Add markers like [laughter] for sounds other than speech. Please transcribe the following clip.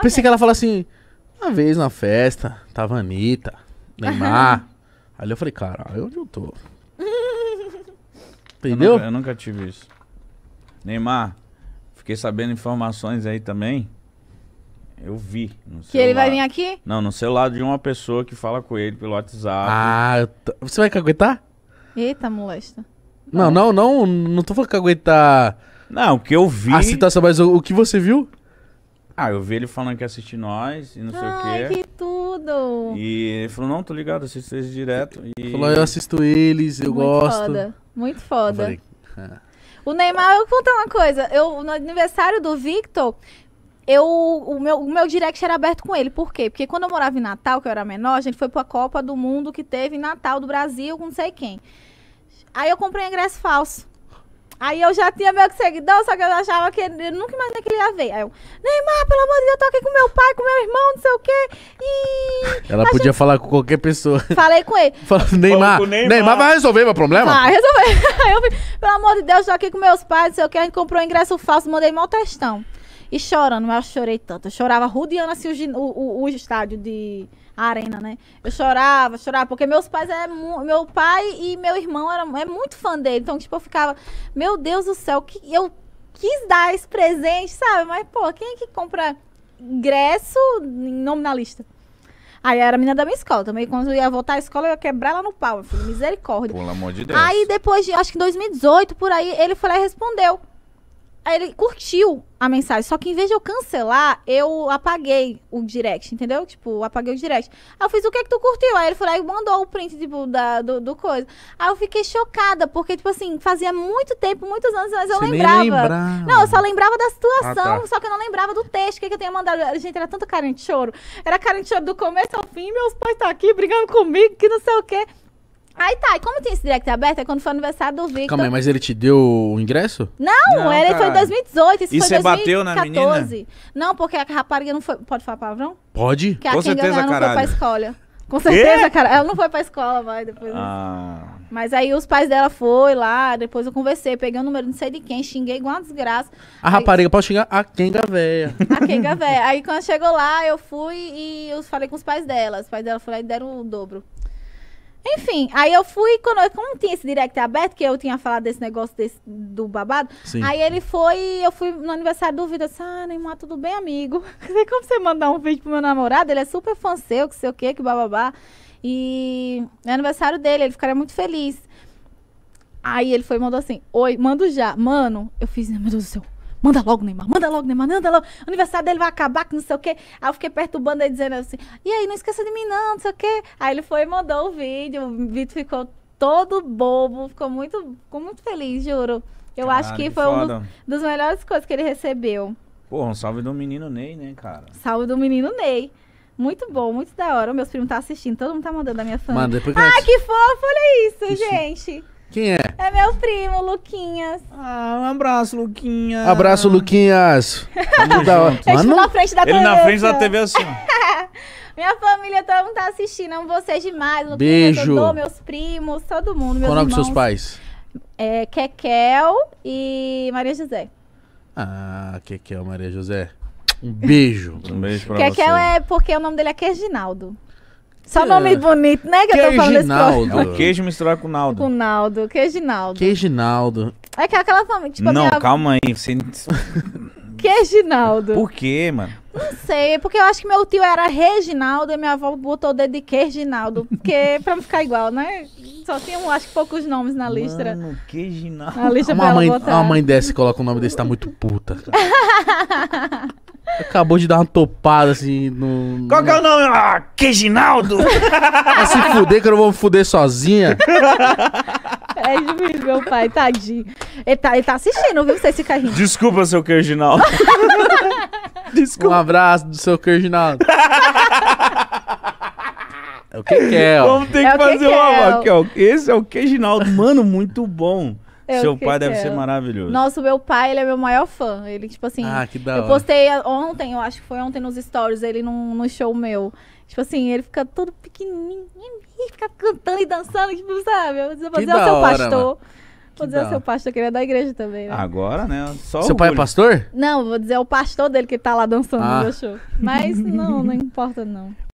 Pensei que ela falasse assim, uma vez na festa, tava Anitta, Neymar. Ali [laughs] eu falei, caralho, onde eu tô? [laughs] Entendeu? Eu nunca, eu nunca, tive isso. Neymar, fiquei sabendo informações aí também. Eu vi. No que ele vai vir aqui? Não, no celular de uma pessoa que fala com ele pelo WhatsApp. Ah, t... você vai caguetar? Eita, molesta. Não, não, não, não tô falando caguetar. Não, o que eu vi. A situação, mas o, o que você viu? Ah, eu vi ele falando que assiste nós e não Ai, sei o quê. que tudo! E ele falou, não, tô ligado, assisto eles direto. E... Falou, eu assisto eles, eu muito gosto. foda, muito Eu foda. falei, "Ah, O Neymar, eu vou contar uma coisa. Eu, no aniversário do Victor, eu, o, meu, o meu direct era aberto com ele. Por quê? Porque quando eu morava em Natal, que eu era menor, a gente foi pra Copa do Mundo que teve em Natal do Brasil, com não sei quem. Aí eu comprei ingresso falso. Aí eu já tinha meio que seguidor, só que eu achava que ele, eu nunca imaginei que ele ia ver. Aí eu, Neymar, pelo amor de Deus, eu tô aqui com meu pai, com meu irmão, não sei o quê. E. Ela podia gente... falar com qualquer pessoa. [laughs] Falei com ele. Neymar, Neymar. Neymar vai resolver meu problema? Vai resolver. [laughs] Aí eu, pelo amor de Deus, tô aqui com meus pais, não sei o quê. A gente comprou um ingresso falso, mandei mal testão. E chorando, mas eu chorei tanto. Eu chorava rodeando assim o, o, o estádio de arena, né? Eu chorava, chorava, porque meus pais é meu pai e meu irmão era é muito fã dele. Então, tipo, eu ficava, meu Deus do céu, que eu quis dar esse presente, sabe? Mas pô, quem é que compra ingresso em nominalista? Aí era a menina da minha escola também. Quando eu ia voltar à escola, eu ia quebrar ela no pau, meu filho. Misericórdia. Pelo amor de Deus. Aí depois de, acho que em 2018, por aí, ele foi lá e respondeu. Aí ele curtiu a mensagem, só que em vez de eu cancelar, eu apaguei o direct, entendeu? Tipo, apaguei o direct. Aí eu fiz, o que é que tu curtiu? Aí ele foi lá e mandou o print, tipo, da, do, do coisa. Aí eu fiquei chocada, porque, tipo assim, fazia muito tempo, muitos anos, mas eu Você lembrava. lembrava. Não, eu só lembrava da situação, ah, tá. só que eu não lembrava do texto, o que, é que eu tinha mandado. Gente, era tanto carente choro. Era carente choro do começo ao fim, meus pais estão tá aqui brigando comigo, que não sei o quê. Aí tá, e como tem esse direct aberto, é quando foi o aniversário do Victor. Calma aí, mas ele te deu o ingresso? Não, Não, ele foi em 2018, isso E foi você bateu na 2014. Não, porque a rapariga não foi... Pode falar palavrão? Pode? Porque a Com certeza, não foi pra escola. Com certeza, cara. Ela não foi pra escola, vai, depois. Ah, Mas aí os pais dela foram lá, depois eu conversei, peguei o número não sei de quem, xinguei igual uma desgraça. A rapariga pode xingar a Kenga véia. A Kenga véia. Aí quando chegou lá, eu fui e eu falei com os pais dela. Os pais dela foram lá e deram o dobro. Enfim, aí eu fui, quando eu, como tinha esse direct aberto, que eu tinha falado desse negócio desse, do babado, Sim. aí ele foi, eu fui no aniversário do Vitor, assim, ah, Neymar, tudo bem, amigo? Sei [laughs] como você mandar um vídeo pro meu namorado, ele é super fã seu, que sei o quê que bababá. E é aniversário dele, ele ficaria muito feliz. Aí ele foi e mandou assim, oi, mando já. Mano, eu fiz, meu Deus do céu, Manda logo, Neymar, manda logo, Neymar, manda logo. O aniversário dele vai acabar, que não sei o quê. Aí eu fiquei perturbando ele, dizendo assim, e aí, não esqueça de mim não, não sei o quê. Aí ele foi e mandou o vídeo, o Vitor ficou todo bobo, ficou muito, ficou muito feliz, juro. Eu Caralho, acho que foi uma das melhores coisas que ele recebeu. Pô, um salve do menino Ney, né, cara? Salve do menino Ney. Muito bom, muito da hora. O meus primos tá assistindo, todo mundo tá mandando a minha fã. Manda, depois que Ah, que fofo, olha isso, isso. gente. Quem é? É meu primo, Luquinhas. Ah, um abraço, Luquinhas. Abraço, Luquinhas. Tamo Mano, na frente da Ele na frente da TV assim. [laughs] Minha família todo mundo tá assistindo. vocês demais. Luquinhas, Beijo. Dodô, meus primos, todo mundo. Qual é o nome dos seus pais? É, Kekel e Maria José. Ah, Kekel, Maria José. Um beijo. um beijo pra Kekel você. Kekel é porque o nome dele é Reginaldo. Só nome bonito, né? Que eu tô falando desse É o queijo misturado com Naldo. Com Naldo, Que Queijinaldo. É que é aquela família. Tipo, não, minha... calma aí. Você... [laughs] Queijinaldo. Por quê, mano? Não sei, é porque eu acho que meu tio era Reginaldo e minha avó botou o dedo de Queijinaldo. Porque é pra não ficar igual, né? Só tinha, acho que poucos nomes na lista. Mano, Queijinaldo. Na lista uma pra mãe, botar. Uma mãe dessa coloca um nome desse, tá muito puta. [laughs] Acabou de dar uma topada assim no. Qual que é o nome? Ah, Queijinaldo! [laughs] Vai se fuder que eu não vou me fuder sozinha. É juiz, meu pai, tadinho. Ele tá, ele tá assistindo, viu? Você esse carrinho? Desculpa, seu Queijinaldo. [laughs] Desculpa. Um abraço do seu Queijinaldo. é o que, que é, ó. Vamos ter é que fazer que uma. É, ó. Esse é o Queijinaldo. Mano, muito bom. É, eu Seu pai deve ser maravilhoso. Nossa, meu pai, ele é meu maior fã. Ele, tipo assim. Ah, que da hora. Eu postei ontem, eu acho que foi ontem nos stories, ele num, num show meu. Tipo assim, ele fica todo pequenininho, ele fica cantando e dançando, tipo, sabe? Eu vou dizer ao seu hora, pastor. Mano. Vou dizer ao seu pastor, que ele é da igreja também. Né? Agora, né? Só seu orgulho. pai é pastor? Não, vou dizer o pastor dele que tá lá dançando ah. no meu show. Mas não, não [laughs] importa, não.